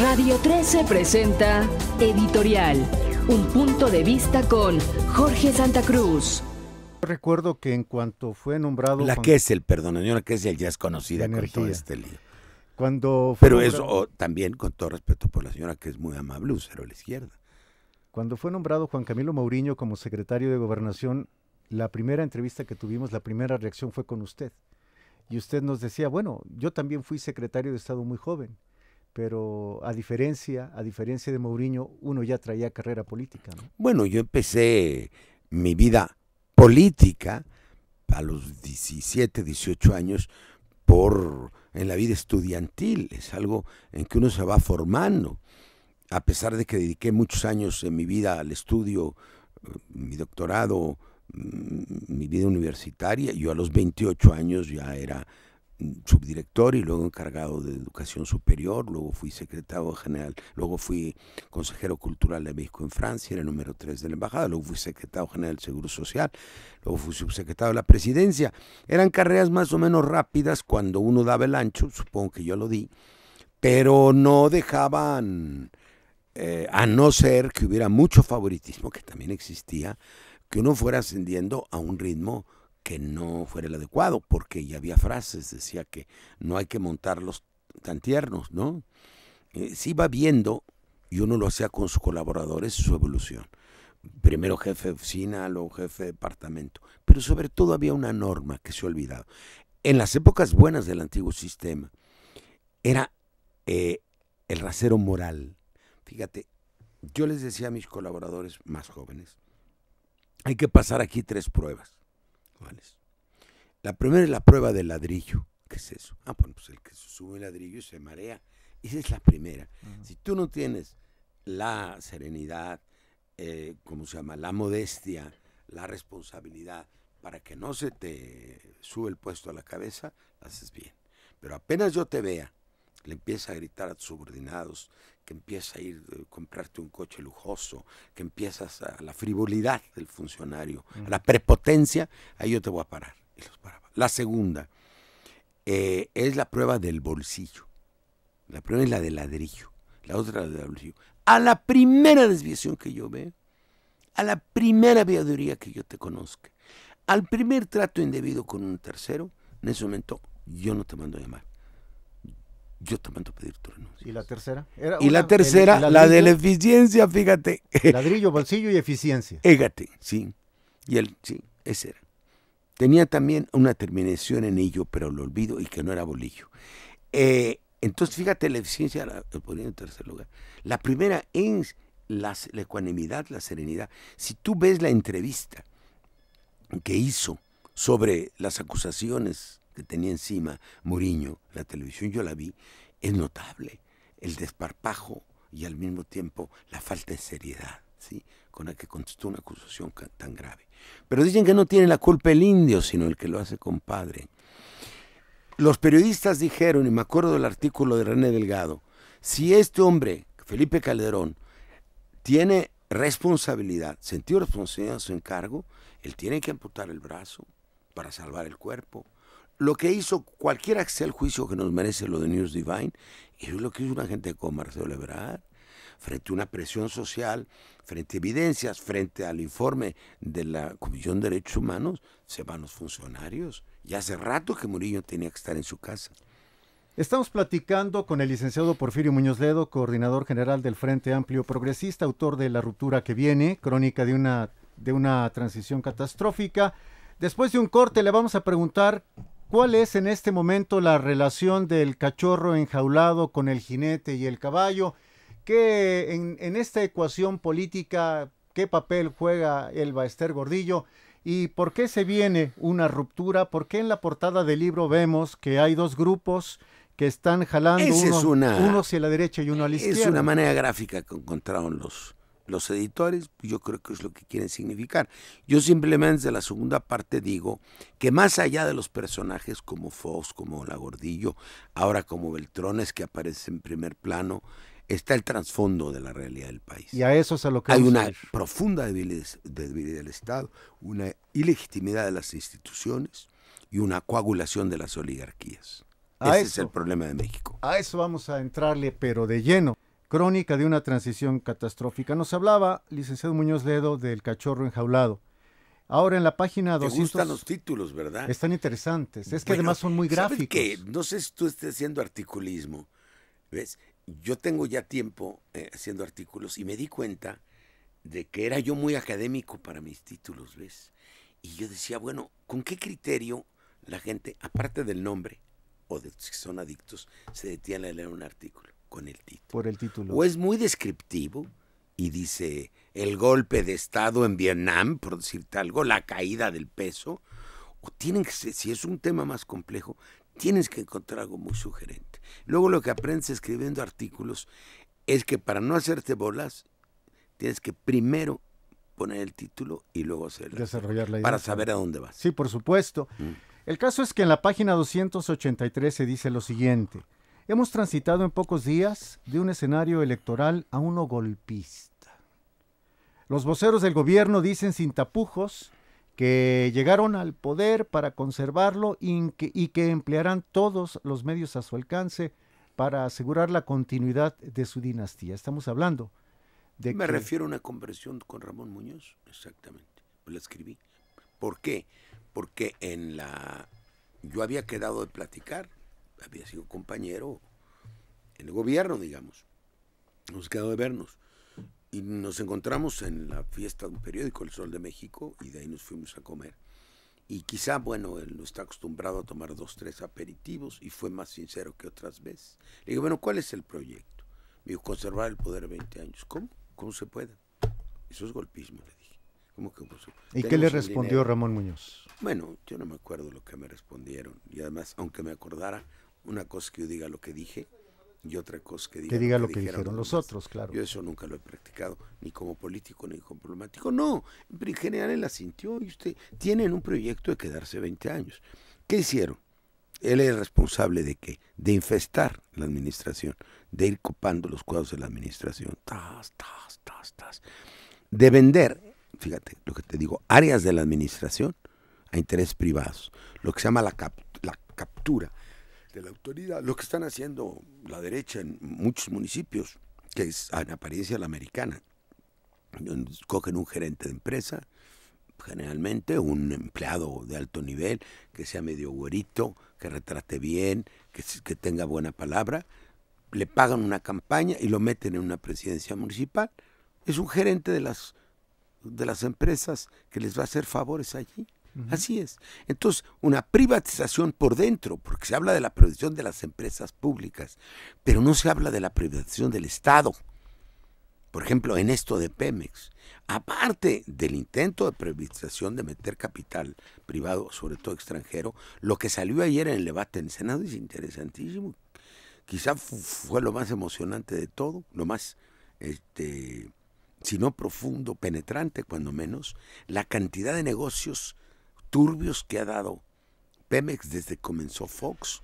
Radio 13 presenta Editorial, un punto de vista con Jorge Santa Cruz. Recuerdo que en cuanto fue nombrado... La que es el, perdón, señora que es ya es conocida con todo este lío. Cuando Pero eso también, con todo respeto por la señora que es muy amable, cero a la izquierda. Cuando fue nombrado Juan Camilo Mourinho como secretario de Gobernación, la primera entrevista que tuvimos, la primera reacción fue con usted. Y usted nos decía, bueno, yo también fui secretario de Estado muy joven pero a diferencia, a diferencia de Mourinho, uno ya traía carrera política. Bueno, yo empecé mi vida política a los 17, 18 años por en la vida estudiantil, es algo en que uno se va formando. A pesar de que dediqué muchos años en mi vida al estudio, eh, mi doctorado, mm, mi vida universitaria, yo a los 28 años ya era subdirector y luego encargado de educación superior, luego fui secretario general, luego fui consejero cultural de México en Francia, era el número 3 de la embajada, luego fui secretario general del Seguro Social, luego fui subsecretario de la presidencia. Eran carreras más o menos rápidas cuando uno daba el ancho, supongo que yo lo di, pero no dejaban, eh, a no ser que hubiera mucho favoritismo, que también existía, que uno fuera ascendiendo a un ritmo que no fuera el adecuado, porque ya había frases, decía que no hay que montarlos tan tiernos, ¿no? Eh, se iba viendo, y uno lo hacía con sus colaboradores, su evolución. Primero jefe de oficina, luego jefe de departamento. Pero sobre todo había una norma que se ha olvidado. En las épocas buenas del antiguo sistema, era eh, el rasero moral. Fíjate, yo les decía a mis colaboradores más jóvenes, hay que pasar aquí tres pruebas. ¿Cuáles? La primera es la prueba del ladrillo. ¿Qué es eso? Ah, bueno, pues el que se sube el ladrillo y se marea. Esa es la primera. Si tú no tienes la serenidad, eh, ¿cómo se llama? La modestia, la responsabilidad, para que no se te sube el puesto a la cabeza, haces bien. Pero apenas yo te vea, le empieza a gritar a tus subordinados, que empieza a ir eh, comprarte un coche lujoso, que empiezas a la frivolidad del funcionario, a mm. la prepotencia, ahí yo te voy a parar. La segunda eh, es la prueba del bolsillo. La prueba es la del ladrillo. La otra la del bolsillo. A la primera desviación que yo veo, a la primera viaduría que yo te conozca, al primer trato indebido con un tercero, en ese momento yo no te mando a llamar yo te mando a pedir tu renuncia. ¿Y la tercera? y la tercera, la de la eficiencia, fíjate. Ladrillo, bolsillo y eficiencia. Égate, sí. Y él, sí, ese era. Tenía también una terminación en ello, pero lo olvido y que no era bolillo. Eh, entonces, fíjate, la eficiencia la, ponía en tercer lugar. La primera es la ecuanimidad, la serenidad. Si tú ves la entrevista que hizo sobre las acusaciones que tenía encima Muriño, la televisión yo la vi, es notable. El desparpajo y al mismo tiempo la falta de seriedad. ¿Sí? con la que contestó una acusación tan grave. Pero dicen que no tiene la culpa el indio, sino el que lo hace compadre. Los periodistas dijeron, y me acuerdo del artículo de René Delgado, si este hombre, Felipe Calderón, tiene responsabilidad, sentido responsabilidad a su encargo, él tiene que amputar el brazo para salvar el cuerpo, lo que hizo cualquiera que sea el juicio que nos merece lo de News Divine, es lo que hizo una gente como Marcelo Ebrard, frente a una presión social, frente a evidencias, frente al informe de la Comisión de Derechos Humanos, se van los funcionarios. Ya hace rato que Murillo tenía que estar en su casa. Estamos platicando con el licenciado Porfirio Muñoz Ledo, coordinador general del Frente Amplio Progresista, autor de La ruptura que viene, crónica de una, de una transición catastrófica. Después de un corte le vamos a preguntar ¿Cuál es en este momento la relación del cachorro enjaulado con el jinete y el caballo? ¿Qué en, esta ecuación política, qué papel juega el Baester Gordillo? ¿Y por qué se viene una ruptura? ¿Por qué en la portada del libro vemos que hay dos grupos que están jalando uno, uno hacia la derecha y uno a la izquierda? Es una manera gráfica que encontraron los, los editores, yo creo que es lo que quieren significar. Yo simplemente desde la segunda parte digo que más allá de los personajes como Fox, como Lagordillo, ahora como Beltrones que aparece en primer plano, está el trasfondo de la realidad del país. Y a eso es a lo que... Hay una profunda debilidad, del Estado, una ilegitimidad de las instituciones y una coagulación de las oligarquías. Ese es el problema de México. A eso vamos a entrarle, pero de lleno. Crónica de una transición catastrófica. Nos hablaba licenciado Muñoz Ledo del cachorro enjaulado. Ahora en la página 200... Te gustan los títulos, ¿verdad? Están interesantes. Es que además son muy gráficos. Que no sé si tú estés haciendo articulismo. ¿Ves? Yo tengo ya tiempo eh, haciendo artículos y me di cuenta de que era yo muy académico para mis títulos, ¿ves? Y yo decía, bueno, ¿con qué criterio la gente, aparte del nombre o de si son adictos, se detiene a leer un artículo? con el título. Por el título. O es muy descriptivo y dice el golpe de Estado en Vietnam, por decirte algo, la caída del peso, o tienen que, si es un tema más complejo, tienes que encontrar algo muy sugerente. Luego lo que aprendes escribiendo artículos es que para no hacerte bolas, tienes que primero poner el título y luego hacerlo. Desarrollar la idea. Para saber a dónde vas. Sí, por supuesto. Mm. El caso es que en la página 283 se dice lo siguiente. Hemos transitado en pocos días de un escenario electoral a uno golpista. Los voceros del gobierno dicen sin tapujos que llegaron al poder para conservarlo y que, emplearán todos los medios a su alcance para asegurar la continuidad de su dinastía. Estamos hablando de... Me refiero a una conversión con Ramón Muñoz, exactamente. Pues la escribí. ¿Por qué? Porque en la... Yo había quedado de platicar había sido compañero en el gobierno, digamos. Nos quedó de vernos. Y nos encontramos en la fiesta de un periódico, El Sol de México, y de ahí nos fuimos a comer. Y quizá, bueno, él no está acostumbrado a tomar dos, tres aperitivos y fue más sincero que otras veces. Le digo, bueno, ¿cuál es el proyecto? Me dijo, conservar el poder 20 años. ¿Cómo? ¿Cómo se puede? Eso es golpismo, le dije. ¿Y qué le respondió Ramón Muñoz? Bueno, yo no me acuerdo lo que me respondieron. Y además, aunque me acordara, una cosa que yo diga lo que dije y otra cosa que diga, lo, que, dijeron los otros, claro. Yo eso nunca lo he practicado, ni como político, ni como diplomático. No, en general él sintió y usted tiene un proyecto de quedarse 20 años. ¿Qué hicieron? Él es responsable de qué? De infestar la administración, de ir copando los cuadros de la administración. Tas, tas, tas, tas. De vender, fíjate lo que te digo, áreas de la administración a interés privados. Lo que se llama la, la captura de la autoridad, lo que están haciendo la derecha en muchos municipios, que es en apariencia la americana. Cogen un gerente de empresa, generalmente un empleado de alto nivel, que sea medio güerito, que retrate bien, que, que tenga buena palabra, le pagan una campaña y lo meten en una presidencia municipal. Es un gerente de las, de las empresas que les va a hacer favores allí. Así es. Entonces, una privatización por dentro, porque se habla de la privatización de las empresas públicas, pero no se habla de la privatización del Estado. Por ejemplo, en esto de Pemex, aparte del intento de privatización de meter capital privado, sobre todo extranjero, lo que salió ayer en el debate en el Senado es interesantísimo. Quizá fue lo más emocionante de todo, lo más este, si no profundo, penetrante cuando menos, la cantidad de negocios turbios que ha dado Pemex desde que comenzó Fox.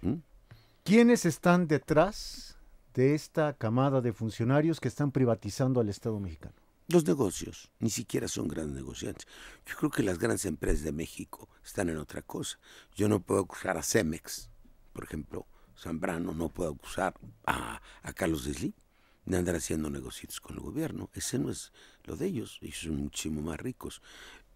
¿Quiénes están detrás de esta camada de funcionarios que están privatizando al Estado mexicano? Los negocios, ni siquiera son grandes negociantes. Yo creo que las grandes empresas de México están en otra cosa. Yo no puedo acusar a Cemex, por ejemplo, Zambrano, no puedo acusar a, a Carlos Slim de andar haciendo negocios con el gobierno. Ese no es lo de ellos, ellos son muchísimo más ricos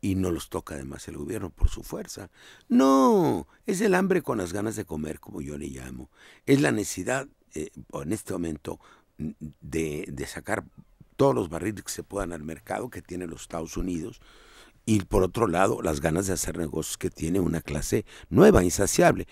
y no los toca además el gobierno por su fuerza. No, es el hambre con las ganas de comer, como yo le llamo. Es la necesidad, eh, en este momento, de, de, sacar todos los barriles que se puedan al mercado que tiene los Estados Unidos. Y por otro lado, las ganas de hacer negocios que tiene una clase nueva, insaciable.